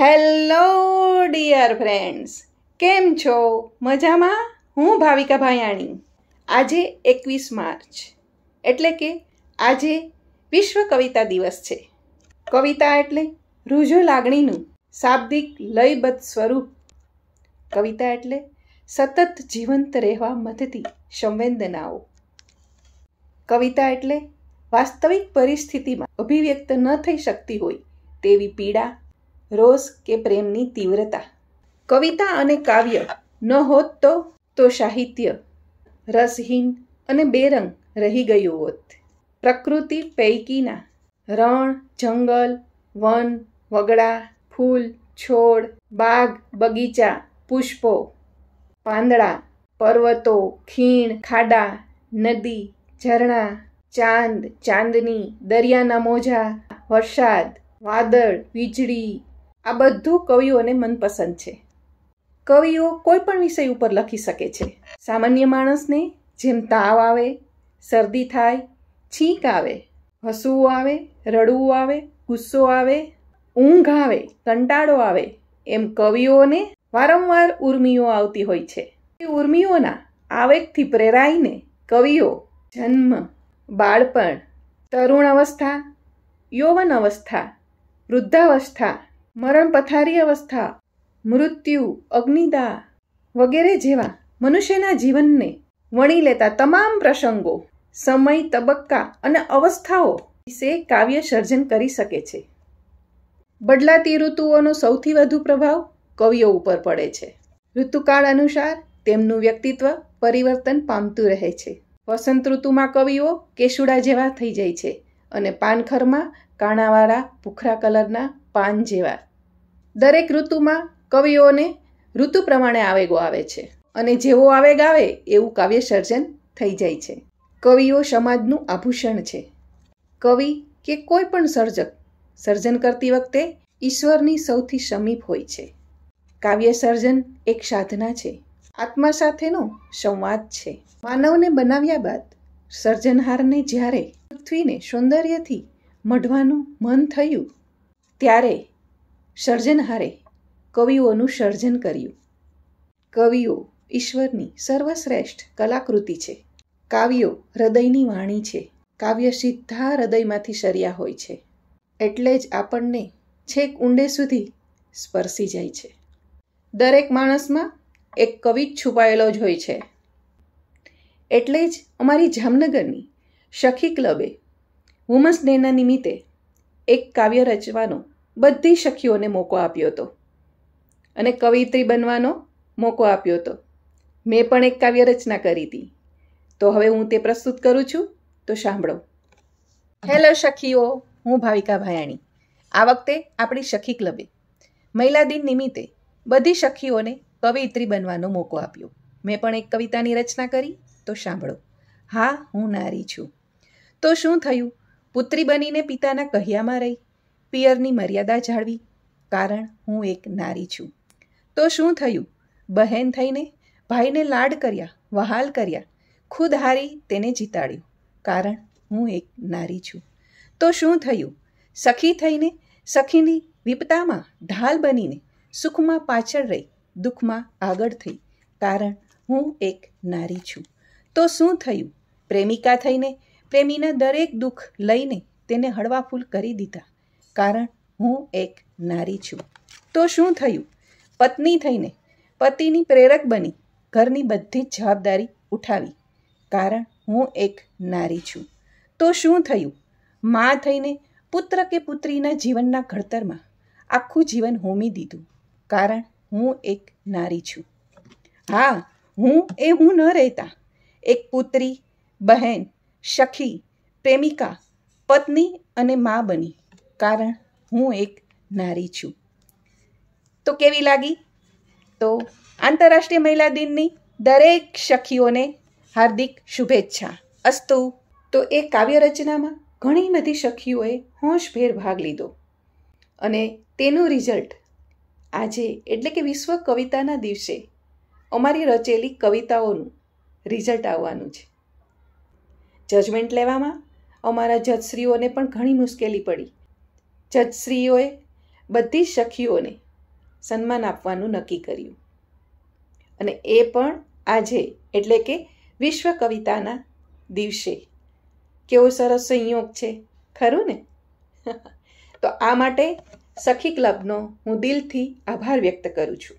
hello dear friends કેમ છો મજામાં હું ભાવિકા ભાયાણી આજે એકવીસ માર્ચ એટલે કે આજે વિશ્વ કવિતા દિવસ છે કવિતા એટલે રૂજો લાગણીનું શાબ્દિક લયબદ્ધ સ્વરૂપ કવિતા એટલે સતત જીવંત રહેવા મથતી સંવેદનાઓ કવિતા એટલે વાસ્તવિક પરિસ્થિતિમાં અભિવ્યક્ત ન થઈ શકતી હોય તેવી પીડા રોષ કે પ્રેમની તીવ્રતા કવિતા અને કાવ્ય ન હોત તો તો સાહિત્ય રસહીન અને બેરંગ રહી ગયું હોત પ્રકૃતિ પૈકીના રણ જંગલ વન વગડા ફૂલ છોડ બાગ બગીચા પુષ્પો પાંદડા પર્વતો ખીણ ખાડા નદી ઝરણા ચાંદ ચાંદની દરિયાના મોજા વરસાદ વાદળ વીજળી આ બધું કવિઓને મનપસંદ છે કવિઓ કોઈ પણ વિષય ઉપર લખી શકે છે સામાન્ય માણસને જેમ તાવ આવે શરદી થાય છીંક આવે હસવું આવે રડવું આવે ગુસ્સો આવે ઊંઘ આવે કંટાળો આવે એમ કવિઓને વારંવાર ઉર્મિઓ આવતી હોય છે એ ઉર્મિઓના આવેગથી પ્રેરાઈને કવિઓ જન્મ બાળપણ તરુણ અવસ્થા યૌવન અવસ્થા વૃદ્ધાવસ્થા મરણ પથારી અવસ્થા મૃત્યુ અગ્નિદા વગેરે જેવા મનુષ્યના જીવનને વણી લેતા તમામ પ્રસંગો સમય તબક્કા અને અવસ્થાઓ વિશે કાવ્ય સર્જન કરી શકે છે બદલાતી ઋતુઓનો સૌથી વધુ પ્રભાવ કવિઓ ઉપર પડે છે ઋતુકાળ અનુસાર તેમનું વ્યક્તિત્વ પરિવર્તન પામતું રહે છે વસંત ઋતુમાં કવિઓ કેશુડા જેવા થઈ જાય છે અને પાનખરમાં કાણાવાળા ભૂખરા કલરના પાન જેવા દરેક ઋતુમાં કવિઓને ઋતુ પ્રમાણે આવેગો આવે છે અને જેવો આવેગ આવે એવું કાવ્ય સર્જન થઈ જાય છે કવિઓ સમાજનું આભૂષણ છે કવિ કે કોઈ પણ સર્જક સર્જન કરતી વખતે ઈશ્વરની સૌથી સમીપ હોય છે કાવ્ય સર્જન એક સાધના છે આત્મા સાથેનો સંવાદ છે માનવને બનાવ્યા બાદ સર્જનહારને જ્યારે પૃથ્વીને સૌંદર્યથી મઢવાનું મન થયું ત્યારે સર્જનહારે કવિઓનું સર્જન કર્યું કવિઓ ઈશ્વરની સર્વશ્રેષ્ઠ કલાકૃતિ છે કાવ્યો હૃદયની વાણી છે કાવ્ય સીધા હૃદયમાંથી સર્યા હોય છે એટલે જ આપણને છેક ઊંડે સુધી સ્પર્શી જાય છે દરેક માણસમાં એક કવિ જ છુપાયેલો જ હોય છે એટલે જ અમારી જામનગરની સખી ક્લબે વુમન્સ ડેના નિમિત્તે એક કાવ્ય રચવાનો બધી સખીઓને મોકો આપ્યો હતો અને કવિત્રી બનવાનો મોકો આપ્યો હતો મેં પણ એક કાવ્ય રચના કરી હતી તો હવે હું તે પ્રસ્તુત કરું છું તો સાંભળો હેલો સખીઓ હું ભાવિકા ભાયાણી આ વખતે આપણી સખી ક્લબે મહિલા દિન નિમિત્તે બધી સખીઓને કવિત્રી બનવાનો મોકો આપ્યો મેં પણ એક કવિતાની રચના કરી તો સાંભળો હા હું નારી છું તો શું થયું પુત્રી બનીને પિતાના કહ્યામાં રહી પિયરની મર્યાદા જાળવી કારણ હું એક નારી છું તો શું થયું બહેન થઈને ભાઈને લાડ કર્યા વહાલ કર્યા ખુદ હારી તેને જીતાડ્યું કારણ હું એક નારી છું તો શું થયું સખી થઈને સખીની વિપતામાં ઢાલ બનીને સુખમાં પાછળ રહી દુઃખમાં આગળ થઈ કારણ હું એક નારી છું તો શું થયું પ્રેમિકા થઈને પ્રેમીના દરેક દુઃખ લઈને તેને હળવાફૂલ કરી દીધા કારણ હું એક નારી છું તો શું થયું પત્ની થઈને પતિની પ્રેરક બની ઘરની બધી જ જવાબદારી ઉઠાવી કારણ હું એક નારી છું તો શું થયું મા થઈને પુત્ર કે પુત્રીના જીવનના ઘડતરમાં આખું જીવન હોમી દીધું કારણ હું એક નારી છું હા હું એ હું ન રહેતા એક પુત્રી બહેન સખી પ્રેમિકા પત્ની અને મા બની કારણ હું એક નારી છું તો કેવી લાગી તો આંતરરાષ્ટ્રીય મહિલા દિનની દરેક સખીઓને હાર્દિક શુભેચ્છા અસ્તુ તો એ કાવ્ય રચનામાં ઘણી બધી સખીઓએ હોંશભેર ભાગ લીધો અને તેનું રિઝલ્ટ આજે એટલે કે વિશ્વ કવિતાના દિવસે અમારી રચેલી કવિતાઓનું રિઝલ્ટ આવવાનું છે જજમેન્ટ લેવામાં અમારા જજશ્રીઓને પણ ઘણી મુશ્કેલી પડી જજશ્રીઓએ બધી સખીઓને સન્માન આપવાનું નક્કી કર્યું અને એ પણ આજે એટલે કે વિશ્વ કવિતાના દિવસે કેવો સરસ સંયોગ છે ખરું ને તો આ માટે સખી ક્લબનો હું દિલથી આભાર વ્યક્ત કરું છું